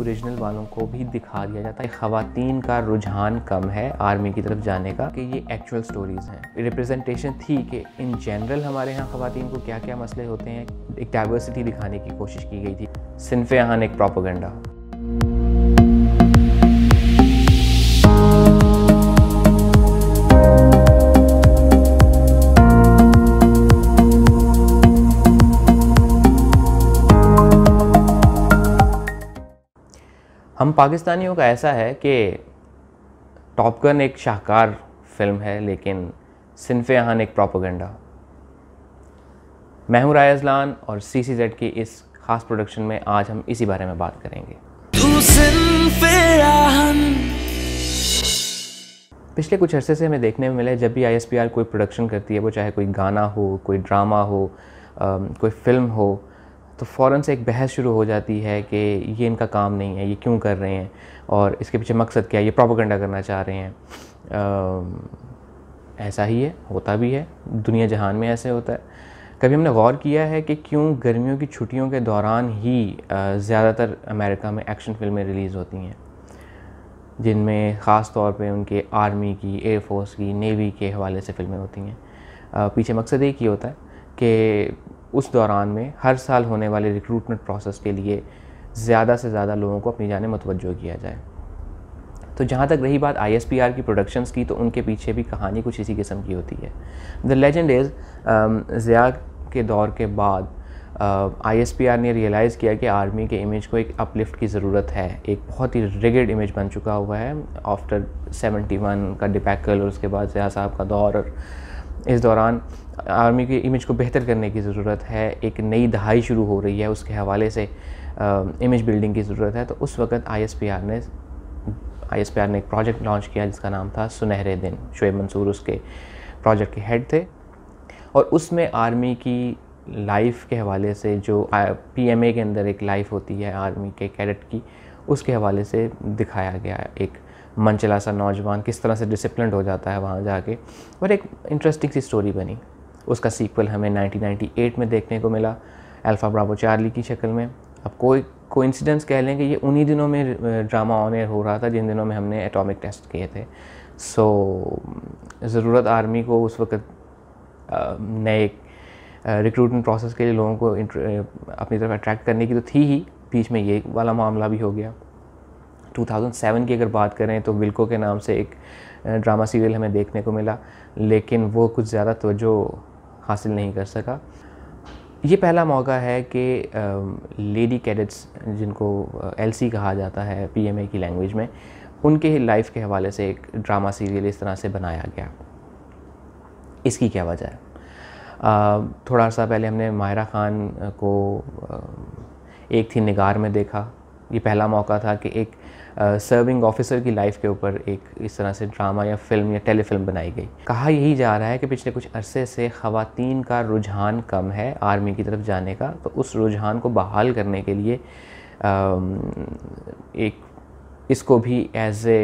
original वालों को भी दिखा दिया जाता है खातन का रुझान कम है आर्मी की तरफ जाने का कि ये एक्चुअल स्टोरीज़ हैं रिप्रेजेंटेशन थी कि इन जनरल हमारे यहाँ खातन को क्या क्या मसले होते हैं एक डाइवर्सिटी दिखाने की कोशिश की गई थी सिनफ आन एक प्रोपोगंडा हम पाकिस्तानियों का ऐसा है कि टॉप गन एक शाहकार फिल्म है लेकिन सिनफ हान एक प्रोपोगंडा मैं हूं रायजलान और सी सी जेड की इस खास प्रोडक्शन में आज हम इसी बारे में बात करेंगे पिछले कुछ अरसे से हमें देखने में मिला है जब भी आई कोई प्रोडक्शन करती है वो चाहे कोई गाना हो कोई ड्रामा हो आ, कोई फिल्म हो तो फ़ौर से एक बहस शुरू हो जाती है कि ये इनका काम नहीं है ये क्यों कर रहे हैं और इसके पीछे मकसद क्या है ये प्रोपोगंडा करना चाह रहे हैं आ, ऐसा ही है होता भी है दुनिया जहान में ऐसे होता है कभी हमने गौर किया है कि क्यों गर्मियों की छुट्टियों के दौरान ही ज़्यादातर अमेरिका में एक्शन फिल्में रिलीज़ होती हैं जिनमें ख़ास तौर पे उनके आर्मी की एयरफोर्स की नेवी के हवाले से फिल्में होती हैं पीछे मकसद एक ही होता है कि उस दौरान में हर साल होने वाले रिक्रूटमेंट प्रोसेस के लिए ज़्यादा से ज़्यादा लोगों को अपनी जाने मतवजो किया जाए तो जहाँ तक रही बात आई की प्रोडक्शंस की तो उनके पीछे भी कहानी कुछ इसी किस्म की होती है द लेजेंड इज़ ज़िया के दौर के बाद आई uh, ने रियलाइज़ किया कि आर्मी के इमेज को एक अपलिफ्ट की ज़रूरत है एक बहुत ही रिगेड इमेज बन चुका हुआ है आफ्टर 71 का डिपैकल और उसके बाद जया साहब का दौर और इस दौरान आर्मी की इमेज को बेहतर करने की ज़रूरत है एक नई दहाई शुरू हो रही है उसके हवाले से इमेज बिल्डिंग की ज़रूरत है तो उस वक्त आई ने आई ने एक प्रोजेक्ट लॉन्च किया जिसका नाम था सुनहरे दिन शुएब मंसूर उसके प्रोजेक्ट के हेड थे और उसमें आर्मी की लाइफ के हवाले से जो पीएमए के अंदर एक लाइफ होती है आर्मी के कैडेट की उसके हवाले से दिखाया गया एक मनचला सा नौजवान किस तरह से डिसिप्लिन हो जाता है वहाँ जाके और एक इंटरेस्टिंग सी स्टोरी बनी उसका सीक्वल हमें 1998 में देखने को मिला अल्फ़ा ब्रावो चार्ली की शक्ल में अब कोई कोइंसिडेंस कह लें कि ये उन्हीं दिनों में ड्रामा ऑन एयर हो रहा था जिन दिनों में हमने एटॉमिक टेस्ट किए थे सो so, ज़रूरत आर्मी को उस वक्त नए रिक्रूटमेंट प्रोसेस के लिए लोगों को अपनी तरफ अट्रैक्ट करने की तो थी ही बीच में ये वाला मामला भी हो गया 2007 की अगर बात करें तो विल्को के नाम से एक ड्रामा सीरियल हमें देखने को मिला लेकिन वो कुछ ज़्यादा तोजो हासिल नहीं कर सका ये पहला मौका है कि लेडी कैडेट्स जिनको एलसी कहा जाता है पीएमए की लैंग्वेज में उनके लाइफ के हवाले से एक ड्रामा सीरियल इस तरह से बनाया गया इसकी क्या वजह है थोड़ा सा पहले हमने माहरा ख़ान को एक थी निगार में देखा ये पहला मौका था कि एक सर्विंग ऑफिसर की लाइफ के ऊपर एक इस तरह से ड्रामा या फिल्म या टेलीफिल्म बनाई गई कहा यही जा रहा है कि पिछले कुछ अरसे से ख़वातीन का रुझान कम है आर्मी की तरफ जाने का तो उस रुझान को बहाल करने के लिए एक इसको भी as a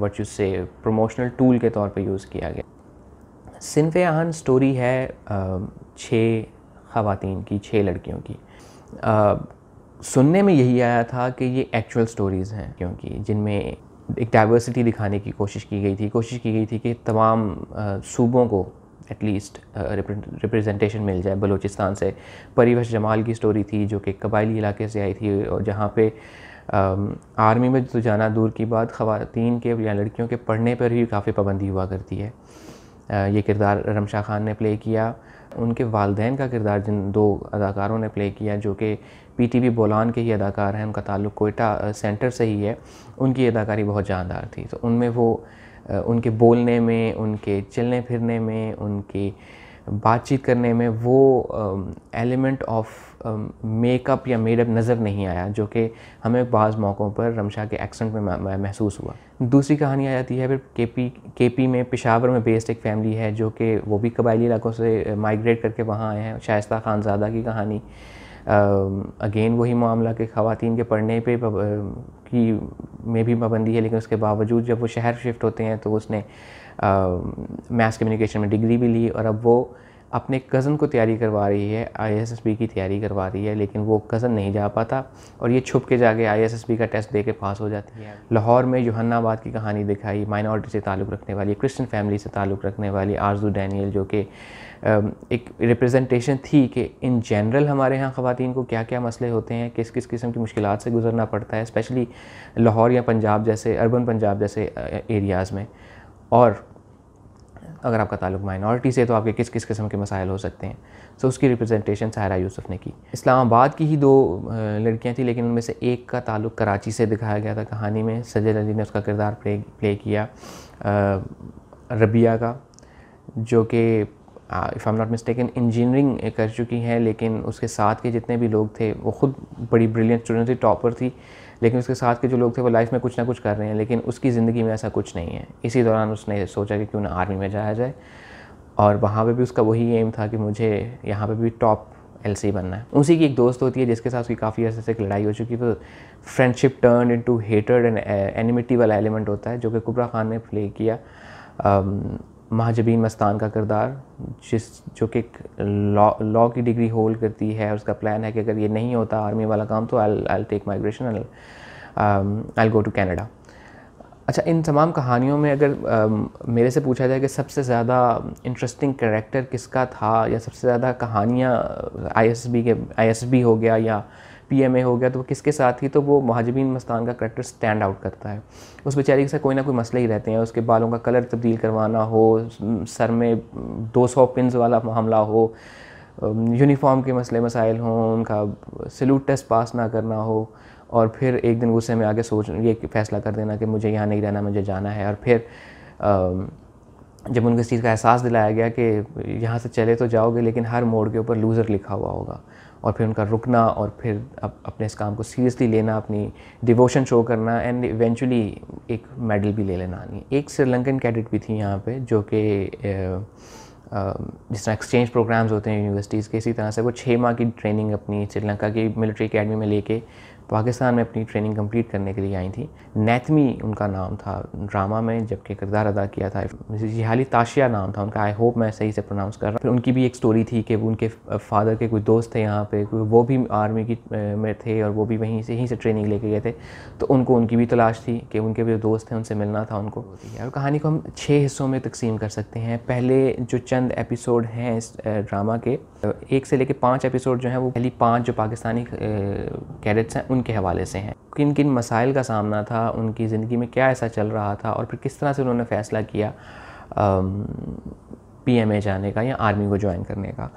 what you say promotional tool के तौर पर यूज़ किया गया सिनफ आहन स्टोरी है छः खातन की छः लड़कियों की सुनने में यही आया था कि ये एक्चुअल स्टोरीज़ हैं क्योंकि जिनमें एक डाइवर्सिटी दिखाने की कोशिश की गई थी कोशिश की गई थी कि तमाम सूबों को एटलीस्ट रिप्रेजेंटेशन मिल जाए बलूचिस्तान से परिवश जमाल की स्टोरी थी जो कि कबायली इलाके से आई थी और जहाँ पे आर्मी में तो जाना दूर की बात खातन के या लड़कियों के पढ़ने पर भी काफ़ी पाबंदी हुआ करती है ये किरदार रमशा खान ने प्ले किया उनके वालदेन का किरदार जिन दो अदाकारों ने प्ले किया जो कि पीटीबी बोलान के ही अदाकार हैं उनका ताल्लुक कोयटा सेंटर से ही है उनकी अदाकारी बहुत जानदार थी तो उनमें वो उनके बोलने में उनके चलने फिरने में उनकी बातचीत करने में वो एलिमेंट ऑफ मेकअप या मेडअप नज़र नहीं आया जो कि हमें बाज़ मौक़ों पर रमशा के एक्सेंट में महसूस हुआ दूसरी कहानी आ जाती है फिर के पी के पी में पेशावर में बेस्ड एक फैमिली है जो कि वो भी कबायली इलाकों से माइग्रेट करके वहाँ आए हैं शायस्ता खानजादा की कहानी अगेन वही मामला कि खातन के पढ़ने पे की में भी पाबंदी है लेकिन उसके बावजूद जब वो शहर शिफ्ट होते हैं तो उसने मैथ कम्युनिकेशन में डिग्री भी ली और अब वो अपने कज़न को तैयारी करवा रही है आईएसएसबी की तैयारी करवा रही है लेकिन वो कज़न नहीं जा पाता और ये छुप के जाके आईएसएसबी का टेस्ट दे के पास हो जाती है लाहौर में योहन्नाबाद की कहानी दिखाई माइनॉरिटी से ताल्लुक़ रखने वाली क्रिश्चन फैमिली से ताल्लुक़ रखने वाली आरजू डैनियल जो कि एक रिप्रेजेंटेशन थी कि इन जनरल हमारे यहाँ ख़वान को क्या क्या मसले होते हैं किस किस किस्म की मुश्किल से गुजरना पड़ता है स्पेशली लाहौर या पंजाब जैसे अर्बन पंजाब जैसे एरियाज़ में और अगर आपका ताल्लुक माइनॉरिटी से तो आपके किस किस किस्म के मसाइल हो सकते हैं सो उसकी रिप्रेजेंटेशन सहरा यूसुफ ने की इस्लामाबाद की ही दो लड़कियाँ थी लेकिन उनमें से एक का ताल्लुक कराची से दिखाया गया था कहानी में सजल अली ने उसका किरदार प्ले प्ले किया रबिया का जो कि if I am not mistake engineering कर चुकी हैं लेकिन उसके साथ के जितने भी लोग थे वो ख़ुद बड़ी ब्रिलियंट स्टूडेंट थी टॉपर थी लेकिन उसके साथ के जो लोग थे वो लाइफ में कुछ ना कुछ कर रहे हैं लेकिन उसकी ज़िंदगी में ऐसा कुछ नहीं है इसी दौरान उसने सोचा कि क्यों ना आर्मी में जाया जाए और वहाँ पर भी उसका वही एम था कि मुझे यहाँ पर भी टॉप एल सी बनना है उसी की एक दोस्त होती है जिसके साथ उसकी काफ़ी अर्से से लड़ाई हो चुकी है तो friendship turn into and enmity वाला एलिमेंट होता है जो कि कुबरा खान ने प्ले किया महाजबीन मस्तान का किरदार जिस जो कि लॉ लॉ की डिग्री होल्ड करती है उसका प्लान है कि अगर ये नहीं होता आर्मी वाला काम तो I I take migration I go to Canada अच्छा इन तमाम कहानियों में अगर आ, um, मेरे से पूछा जाए कि सबसे ज़्यादा इंटरेस्टिंग करेक्टर किसका था या सबसे ज़्यादा कहानियाँ आई एस बी के आई एस बी हो गया या पीएमए हो गया तो किसके साथ ही तो वो महाजबीन मस्तान का करेक्टर स्टैंड आउट करता है उस बेचारी के साथ कोई ना कोई मसले ही रहते हैं उसके बालों का कलर तब्दील करवाना हो सर में 200 पिन वाला मामला हो यूनिफॉर्म के मसले मसाइल हों उनका सल्यूट टेस्ट पास ना करना हो और फिर एक दिन गुस्से में आगे सोच ये फैसला कर देना कि मुझे यहाँ नहीं रहना मुझे जाना है और फिर आ, जब उनको इस चीज़ का एहसास दिलाया गया कि यहाँ से चले तो जाओगे लेकिन हर मोड़ के ऊपर लूज़र लिखा हुआ होगा और फिर उनका रुकना और फिर अप, अपने इस काम को सीरियसली लेना अपनी डिवोशन शो करना एंड इवेंचुअली एक मेडल भी ले लेना एक श्रीलंकन कैडेट भी थी यहाँ पे जो कि जिस तरह एक्सचेंज प्रोग्राम्स होते हैं यूनिवर्सिटीज़ के इसी तरह से वो छः माह की ट्रेनिंग अपनी श्रीलंका की मिलिट्री अकेडमी में लेके पाकिस्तान में अपनी ट्रेनिंग कंप्लीट करने के लिए आई थी नैतमी उनका नाम था ड्रामा में जबकि किरदार अदा किया था जिहाली ताशिया नाम था उनका आई होप मैं सही से प्रोनाउंस कर रहा हूँ फिर उनकी भी एक स्टोरी थी कि उनके फादर के कुछ दोस्त थे यहाँ पे वो भी आर्मी की में थे और वो भी वहीं से ही से ट्रेनिंग लेके गए थे तो उनको उनकी भी तलाश थी कि उनके भी दोस्त थे उनसे मिलना था उनको और कहानी को हम छः हिस्सों में तकसीम कर सकते हैं पहले जो चंद एपिसोड हैं इस ड्रामा के एक से लेकर पाँच एपिसोड जो हैं वो पहली पाँच जो पाकिस्तानी कैडेट्स हैं उन उनके हवाले से हैं किन किन मसाइल का सामना था उनकी ज़िंदगी में क्या ऐसा चल रहा था और फिर किस तरह से उन्होंने फ़ैसला किया पी एम ए जाने का या आर्मी को ज्वाइन करने का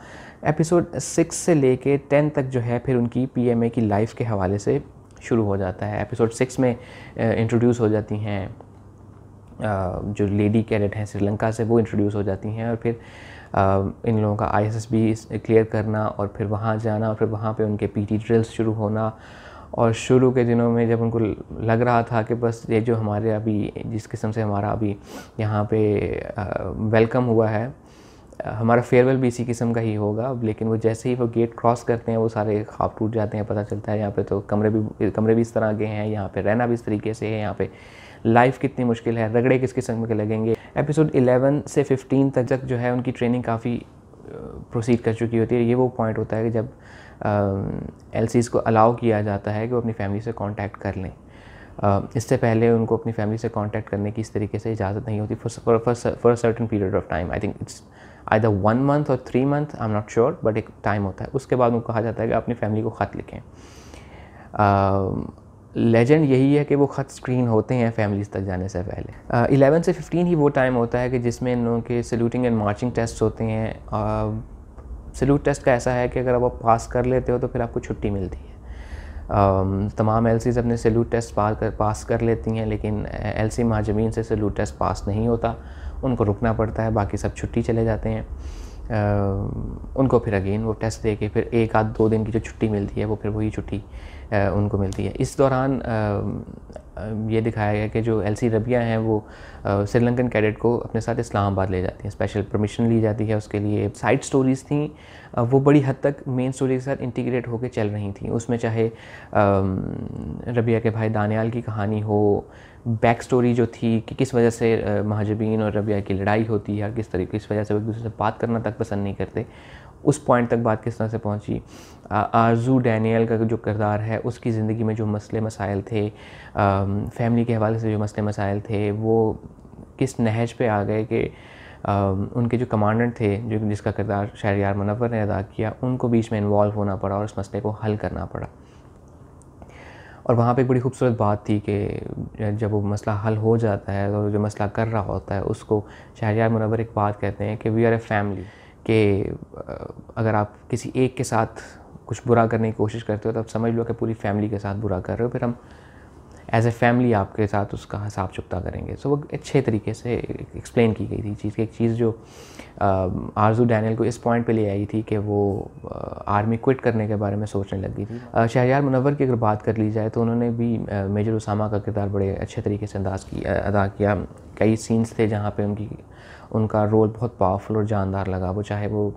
एपिसोड सिक्स से ले कर टेन तक जो है फिर उनकी पी एम ए की लाइफ के हवाले से शुरू हो जाता है एपिसोड सिक्स में इंट्रोड्यूस हो जाती हैं जो लेडी कैडेट हैं श्रीलंका से वो इंट्रोड्यूस हो जाती हैं और फिर इन लोगों का आईएसएसबी क्लियर करना और फिर वहाँ जाना और फिर वहाँ पे उनके पीटी ड्रिल्स शुरू होना और शुरू के दिनों में जब उनको लग रहा था कि बस ये जो हमारे अभी जिस किस्म से हमारा अभी यहाँ पे वेलकम हुआ है हमारा फेयरवेल भी इसी किस्म का ही होगा लेकिन वो जैसे ही वो गेट क्रॉस करते हैं वो सारे ख्वाब टूट जाते हैं पता चलता है यहाँ पे तो कमरे भी कमरे भी इस तरह के हैं यहाँ पे रहना भी इस तरीके से है यहाँ पे लाइफ कितनी मुश्किल है रगड़े किस किस्म के लगेंगे एपिसोड 11 से 15 तक तक जो है उनकी ट्रेनिंग काफ़ी प्रोसीड कर चुकी होती है ये वो पॉइंट होता है कि जब एल को अलाउ किया जाता है कि वो अपनी फैमिली से कॉन्टैक्ट कर लें इससे पहले उनको अपनी फैमिली से कांटेक्ट करने की इस तरीके से इजाज़त नहीं होती for certain period of time I think it's I the one month और three month I am not sure but एक टाइम होता है उसके बाद उनको कहा जाता है कि अपनी फैमिली को ख़त लिखें लेजेंड यही है कि वो ख़त स्क्रीन होते हैं फैमिलीज तक जाने से पहले uh, से फिफ्टीन ही वो टाइम होता है कि जिसमें इन लोगों के सल्यूटिंग एंड मार्चिंग टेस्ट होते हैं सल्यूट टेस्ट का ऐसा है कि अगर आप पास कर लेते हो तो फिर आपको छुट्टी मिलती है तमाम एल अपने सल्यूट टेस्ट पास कर पास कर लेती हैं लेकिन एल सी महाजमीन से सल्यूट टेस्ट पास नहीं होता उनको रुकना पड़ता है बाकी सब छुट्टी चले जाते हैं आ, उनको फिर अगेन वो टेस्ट दे के फिर एक आध दो दिन की जो छुट्टी मिलती है वो फिर वही छुट्टी उनको मिलती है इस दौरान ये दिखाया गया कि जो एल सी रबिया हैं वो श्रीलंकन कैडेट को अपने साथ इस्लामाबाद ले जाती हैं स्पेशल परमिशन ली जाती है उसके लिए साइड स्टोरीज़ थी वो बड़ी हद तक मेन स्टोरी के साथ इंटीग्रेट होकर चल रही थी उसमें चाहे रबिया के भाई दानियाल की कहानी हो बैक स्टोरी जो थी कि किस वजह से महाजबीन और रबिया की लड़ाई होती है किस तरीके किस वजह से वो एक दूसरे से बात करना तक पसंद नहीं करते उस पॉइंट तक बात किस तरह से पहुंची आरजू डैनियल का जो किरदार है उसकी ज़िंदगी में जो मसले मसाइल थे फैमिली के हवाले से जो मसले मसाइल थे वो किस नहज पे आ गए कि उनके जो कमांडेंट थे जो जिसका किरदार यार मुनवर ने अदा किया उनको बीच में इन्वॉल्व होना पड़ा और उस मसले को हल करना पड़ा और वहाँ पे एक बड़ी खूबसूरत बात थी कि जब वो मसला हल हो जाता है और तो जो मसला कर रहा होता है उसको यार मुनवर एक बात कहते हैं कि वी आर ए फैमिली कि अगर आप किसी एक के साथ कुछ बुरा करने की कोशिश करते हो तो आप समझ लो कि पूरी फैमिली के साथ बुरा कर रहे हो फिर हम एज ए फैमिली आपके साथ उसका हिसाब चुकता करेंगे सो so, वो अच्छे तरीके से एक्सप्लेन की गई थी चीज़ की एक चीज़ जो आरजू डैनियल को इस पॉइंट पे ले आई थी कि वो आर्मी क्विट करने के बारे में सोचने लग गई थी शहजार मुनवर की अगर बात कर ली जाए तो उन्होंने भी मेजर उसामा का किरदार बड़े अच्छे तरीके से अंदाज किया अदा किया कई सीन्स थे जहाँ पर उनकी उनका रोल बहुत पावरफुल और जानदार लगा वो चाहे वो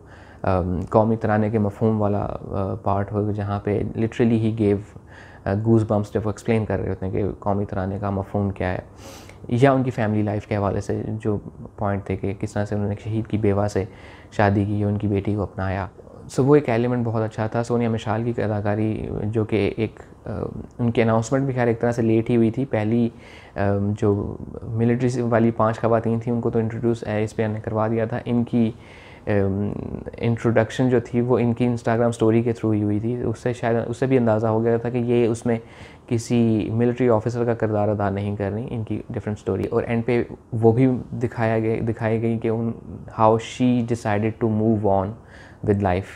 कौमी तराने के मफहम वाला पार्ट हो जहाँ पे लिटरली ही गेव गूस बम्स जब वो एक्सप्लेन कर रहे होते हैं कि कौमी तराने का मफहम क्या है या उनकी फैमिली लाइफ के हवाले से जो पॉइंट थे कि किस तरह से उन्होंने शहीद की बेवा से शादी की उनकी बेटी को अपनाया सो वो एक एलिमेंट बहुत अच्छा था सोनिया मिशाल की अदाकारी जो कि एक उनकी अनाउंसमेंट भी खैर एक तरह से लेट ही हुई थी पहली जो मिलिट्री वाली पांच खवतिन थी उनको तो इंट्रोड्यूस इस पर करवा दिया था इनकी इंट्रोडक्शन um, जो थी वो इनकी इंस्टाग्राम स्टोरी के थ्रू ही हुई थी उससे शायद उससे भी अंदाज़ा हो गया था कि ये उसमें किसी मिलिट्री ऑफिसर का किरदार अदा नहीं कर रही इनकी डिफरेंट स्टोरी और एंड पे वो भी दिखाया गया दिखाई गई कि उन how she decided to move on with life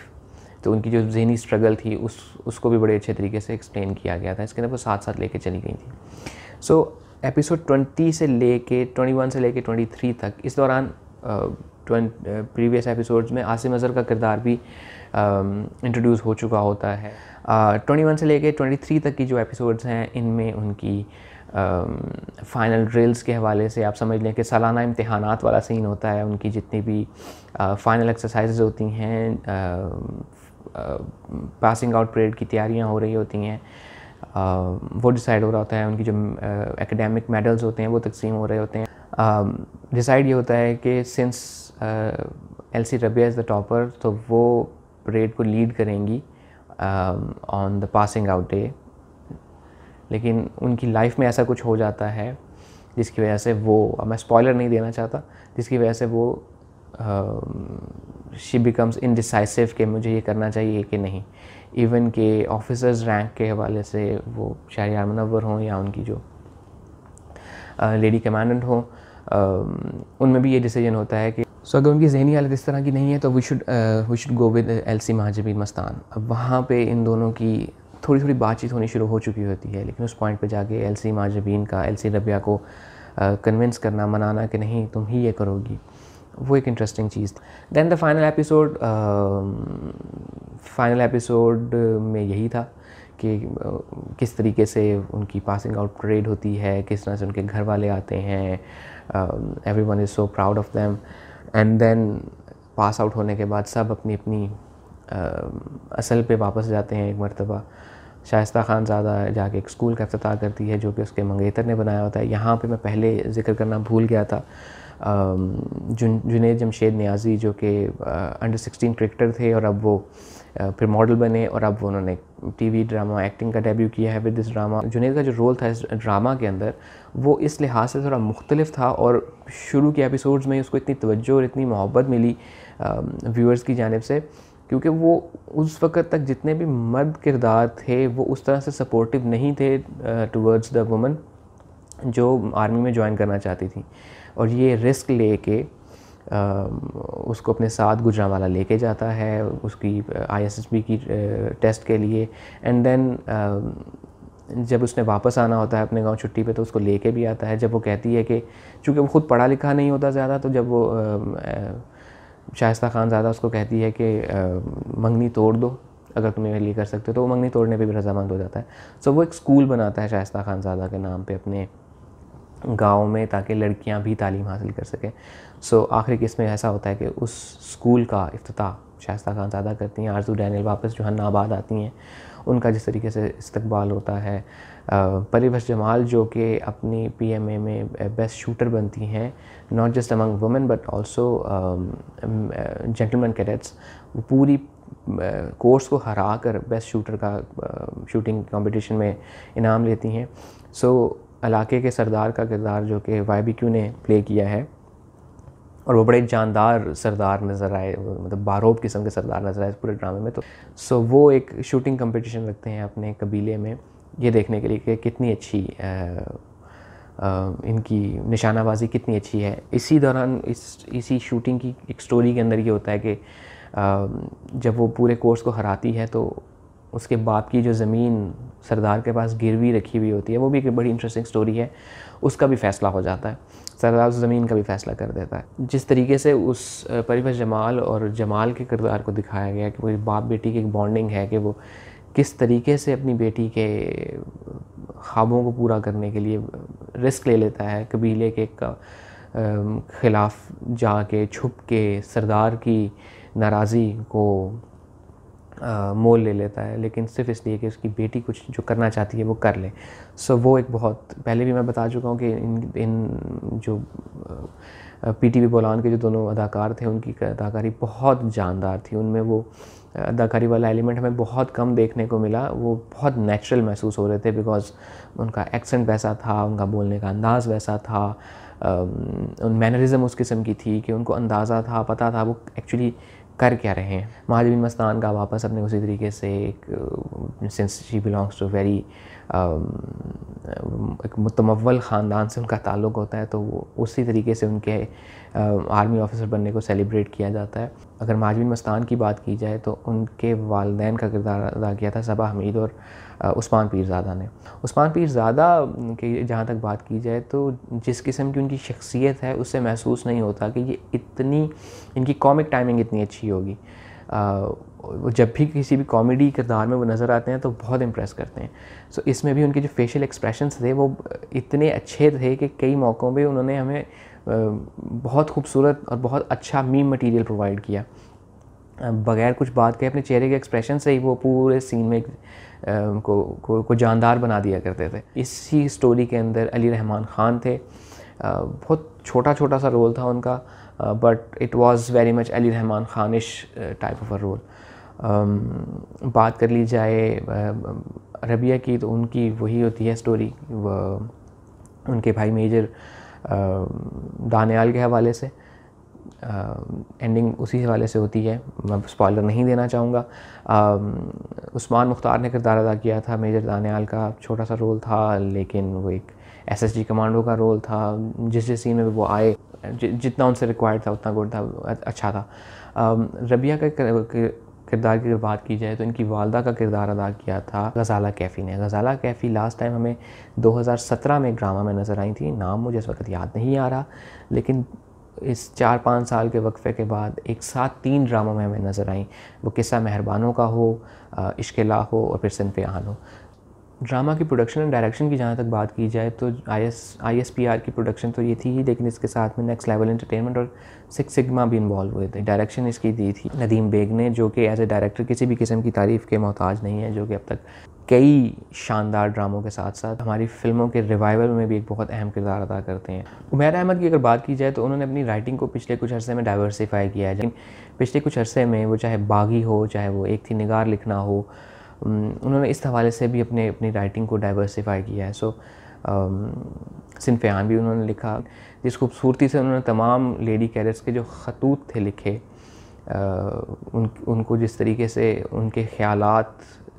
तो उनकी जो जहनी स्ट्रगल थी उस उसको भी बड़े अच्छे तरीके से एक्सप्लेन किया गया था इसके अंदर वो साथ साथ लेके चली गई थी सो एपिसोड 20 से लेके 21 से लेके 23 तक इस दौरान प्रीवियस एपिसोड्स uh, में आसिम अजहर का किरदार भी इंट्रोड्यूस um, हो चुका होता है ट्वेंटी uh, वन से लेके ट्वेंटी थ्री तक की जो एपिसोड्स हैं इनमें उनकी फ़ाइनल um, ड्रिल्स के हवाले से आप समझ लें कि सालाना इम्तहान वाला सीन होता है उनकी जितनी भी फ़ाइनल uh, एक्सरसाइज होती हैं पासिंग आउट परेड की तैयारियाँ हो रही होती हैं वो डिसाइड हो रहा होता है उनकी जो एकेडमिक मेडल्स होते हैं वो तकसीम हो रहे होते हैं डिसाइड um, ये होता है कि since L C Rabia is the topper तो वो परेड को लीड करेंगी on the passing out day लेकिन उनकी लाइफ में ऐसा कुछ हो जाता है जिसकी वजह से वो अब मैं स्पॉयलर नहीं देना चाहता जिसकी वजह से वो शी बिकम्स इनडिसाइसिव के मुझे ये करना चाहिए कि नहीं इवन के ऑफिसर्स रैंक के हवाले से वो शाहरियार मुनवर हों या उनकी जो लेडी uh, कमांडेंट हों um, उनमें भी ये डिसीजन होता है कि सो अगर उनकी जहनी हालत इस तरह की नहीं है तो we should we should go with L C Mahjabeen Mastan अब वहाँ पर इन दोनों की थोड़ी थोड़ी बातचीत होनी शुरू हो चुकी होती है लेकिन उस पॉइंट पे जाके एल सी महाजबीन का एल सी रबिया को कन्विंस uh, करना मनाना कि नहीं तुम ही ये करोगी वो एक इंटरेस्टिंग चीज़ then the final episode final episode में यही था कि uh, किस तरीके से उनकी पासिंग आउट परेड होती है किस तरह से उनके घर वाले आते हैं everyone is so proud of them and then pass out होने के बाद सब अपनी अपनी असल पे वापस जाते हैं एक मरतबा शाइस्ता खान ज़्यादा जाके एक स्कूल का अफ्ताह करती है जो कि उसके मंगेतर ने बनाया होता है यहाँ पे मैं पहले जिक्र करना भूल गया था जुन जुनेद जमशेद न्याजी जो कि अंडर सिक्सटीन क्रिकेटर थे और अब वो फिर मॉडल बने और अब उन्होंने टीवी ड्रामा एक्टिंग का डेब्यू किया है विद दिस ड्रामा जुनेद का जो रोल था इस ड्रामा के अंदर वो इस लिहाज से थोड़ा मुख्तलिफ था और शुरू के एपिसोड्स में उसको इतनी तवज्जो और इतनी मोहब्बत मिली व्यूअर्स की जानब से क्योंकि वो उस वक़्त तक जितने भी मर्द किरदार थे वो उस तरह से सपोर्टिव नहीं थे टुवर्ड्स द वुमन जो आर्मी में ज्वाइन करना चाहती थी और ये रिस्क ले के उसको अपने साथ गुजरावाला लेके जाता है उसकी आईएसएसबी की टेस्ट के लिए एंड देन जब उसने वापस आना होता है अपने गांव छुट्टी पे तो उसको लेके भी आता है जब वो कहती है कि चूँकि वो खुद पढ़ा लिखा नहीं होता ज़्यादा तो जब वो शाइस्ता खान ज़्यादा उसको कहती है कि मंगनी तोड़ दो अगर तुम लिए कर सकते हो तो वो मंगनी तोड़ने पे भी रजामंद हो जाता है सो so, वो एक स्कूल बनाता है शाइस्ता खान ज़्यादा के नाम पे अपने गाँव में ताकि लड़कियाँ भी तालीम हासिल कर सकें सो आखिरी किस में ऐसा होता है कि उस स्कूल का अफ्ताह शाइस्ता खान ज़्यादा करती हैं आरजू डैनियल वापस जो नाबाद आती हैं उनका जिस तरीके से इस्तकबाल होता है परिवश जमाल जो कि अपनी पी एम ए में बेस्ट शूटर बनती हैं not just among women but also gentleman cadets वो पूरी कोर्स को हरा कर बेस्ट शूटर का शूटिंग कंपटीशन में इनाम लेती हैं सो so, इलाके के सरदार का किरदार जो कि वाई बी क्यू ने प्ले किया है और वो बड़े जानदार सरदार नज़र आए मतलब बारोब किस्म के सरदार नज़र आए इस पूरे ड्रामे में तो सो वो एक शूटिंग कंपटीशन रखते हैं अपने कबीले में ये देखने के लिए कि कितनी अच्छी आ, आ, इनकी निशानाबाजी कितनी अच्छी है इसी दौरान इस इसी शूटिंग की एक स्टोरी के अंदर ये होता है कि आ, जब वो पूरे कोर्स को हराती है तो उसके बाप की जो ज़मीन सरदार के पास गिरवी रखी हुई होती है वो भी एक बड़ी इंटरेस्टिंग स्टोरी है उसका भी फ़ैसला हो जाता है सरदार उस ज़मीन का भी फ़ैसला कर देता है जिस तरीके से उस परिवश जमाल और जमाल के किरदार को दिखाया गया कि वो बाप बेटी की एक बॉन्डिंग है कि वो किस तरीके से अपनी बेटी के ख्वाबों को पूरा करने के लिए रिस्क ले लेता है कबीले के ख़िलाफ़ जाके छुप के सरदार की नाराज़ी को મોલ લે લેતા હે લેકિન સિફ ઇસ લિયે કે ઉસકી બેટી કુછ જો કરના ચાહતી હે વો કર લે સો વો એક બહોત પહેલે મેં બતા ચુકા હું કે ઇન ઇન જો પીટીવી બોલાન કે જો દોનો اداکار تھے انકી اداکاری બહોત જાનદાર થી ઉનમે વો اداکاری والا エレ मेंट મે બહોત કમ દેખને કો મિલા વો બહોત નેચરલ મહેસૂસ હો રહે تھے બીકોઝ ઉનકા એક્સેન્ટ વેસા થા ઉનકા બોલને કા અંદાઝ વેસા થા ઉન મેનરિઝમ ઉસ કિસમ કી થી કે ઉનકો અંદાઝા થા pata tha wo actually कर क्या रहे हैं महाजबीन मस्तान का वापस अपने उसी तरीके से एक since she belongs to very एक मुतमवल ख़ानदान से उनका ताल्लुक़ होता है तो वो उसी तरीके से उनके आर्मी um, ऑफिसर बनने को सेलिब्रेट किया जाता है अगर महाजबीन मस्तान की बात की जाए तो उनके वालदेन का किरदार अदा किया था सबा हमीद और उस्मान पीरजादा ने उस्मान पीरजादा की जहाँ तक बात की जाए तो जिस किस्म की उनकी शख्सियत है उससे महसूस नहीं होता कि ये इतनी इनकी कॉमिक टाइमिंग इतनी अच्छी होगी वो जब भी किसी भी कॉमेडी किरदार में वो नज़र आते हैं तो बहुत इम्प्रेस करते हैं सो so, इसमें भी उनके जो फेशियल एक्सप्रेशंस थे वो इतने अच्छे थे कि कई मौक़ों पे उन्होंने हमें बहुत खूबसूरत और बहुत अच्छा मीम मटेरियल प्रोवाइड किया बगैर कुछ बात के अपने चेहरे के एक्सप्रेशन से ही वो पूरे सीन में को को, को जानदार बना दिया करते थे इसी स्टोरी के अंदर अली रहमान ख़ान थे बहुत छोटा छोटा सा रोल था उनका but it was very much Ali Rahman Khanish type of a role बात कर ली जाए रबिया की तो उनकी वही होती है स्टोरी उनके भाई मेजर दानियाल के हवाले से एंडिंग uh, उसी हवाले से होती है मैं स्पॉलर नहीं देना चाहूँगा um, उस्मान मुख्तार ने किरदार अदा किया था मेजर दानियाल का छोटा सा रोल था लेकिन वो एक एसएसजी कमांडो का रोल था जिस जिस सीन में वो आए जितना उनसे रिक्वायर्ड था उतना गुड था अच्छा था um, रबिया का किरदार की अगर बात की जाए तो इनकी वालदा का किरदार अदा किया था गज़ाला कैफ़ी ने गज़ाला कैफ़ी लास्ट टाइम हमें 2017 में ड्रामा में नज़र आई थी नाम मुझे इस वक्त याद नहीं आ रहा लेकिन इस चार पाँच साल के वक्फे के बाद एक साथ तीन ड्रामा में हमें नज़र आई वो किस्सा मेहरबानों का हो इश्क ला हो और फिर सिनफ आन हो ड्रामा की प्रोडक्शन एंड डायरेक्शन की जहाँ तक बात की जाए तो I S I S P R की प्रोडक्शन तो ये थी ही लेकिन इसके साथ में नेक्स्ट लेवल एंटरटेनमेंट और सिक्स सिग्मा भी इन्वॉल्व हुए थे डायरेक्शन इसकी दी थी नदीम बेग ने जो कि एज ए डायरेक्टर किसी भी किस्म की तारीफ़ के मोहताज नहीं है जो कि अब तक कई शानदार ड्रामों के साथ साथ हमारी फिल्मों के रिवाइवल में भी एक बहुत अहम किरदार अदा करते हैं उमैर अहमद की अगर बात की जाए तो उन्होंने अपनी राइटिंग को पिछले कुछ अरसे में डाइवर्सिफाई किया है लेकिन पिछले कुछ अरसे में वो चाहे बागी हो चाहे वो एक थी निगार लिखना हो उन्होंने इस हवाले से भी अपने अपनी राइटिंग को डाइवर्सिफाई किया है सो um, सिनफान भी उन्होंने लिखा जिस खूबसूरती से उन्होंने तमाम लेडी कैरट्स के जो खतूत थे लिखे आ, उन उनको जिस तरीके से उनके ख्याल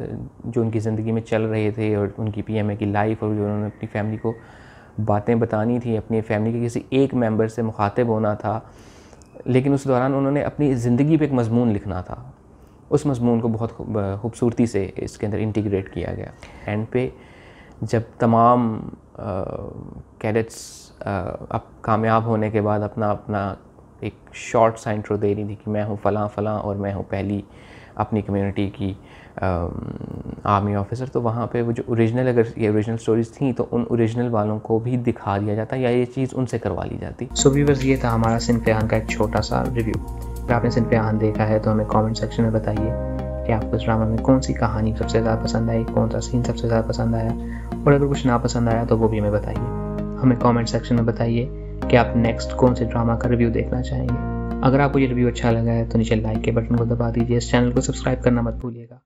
जो उनकी ज़िंदगी में चल रहे थे और उनकी पी की लाइफ और जो उन्होंने अपनी फैमिली को बातें बतानी थी अपनी फैमिली के किसी एक मेंबर से मुखातिब होना था लेकिन उस दौरान उन्होंने अपनी ज़िंदगी पे एक मजमून लिखना था उस मजमून को बहुत खूबसूरती से इसके अंदर इंटीग्रेट किया गया एंड पे जब तमाम कैडेट्स अब कामयाब होने के बाद अपना अपना एक शॉर्ट सा इंट्रो दे रही थी कि मैं हूँ फ़लाँ फ़लाँ और मैं हूँ पहली अपनी कम्युनिटी की आर्मी ऑफिसर तो वहाँ पे वो जो ओरिजिनल अगर ये ओरिजिनल स्टोरीज थी तो उन ओरिजिनल वालों को भी दिखा दिया जाता या ये चीज़ उनसे करवा ली जाती सो so, व्यूवर्स ये था हमारा सिंह का एक छोटा सा रिव्यू अगर आपने सिर्फ आन देखा है तो हमें कमेंट सेक्शन में बताइए कि आपको इस ड्रामा में कौन सी कहानी सबसे ज़्यादा पसंद आई कौन सा सीन सबसे ज़्यादा पसंद आया और अगर कुछ ना पसंद आया तो वो भी हमें बताइए हमें कमेंट सेक्शन में बताइए कि आप नेक्स्ट कौन से ड्रामा का रिव्यू देखना चाहेंगे अगर आपको ये रिव्यू अच्छा लगा है तो नीचे लाइक के बटन को दबा दीजिए इस चैनल को सब्सक्राइब करना मत भूलिएगा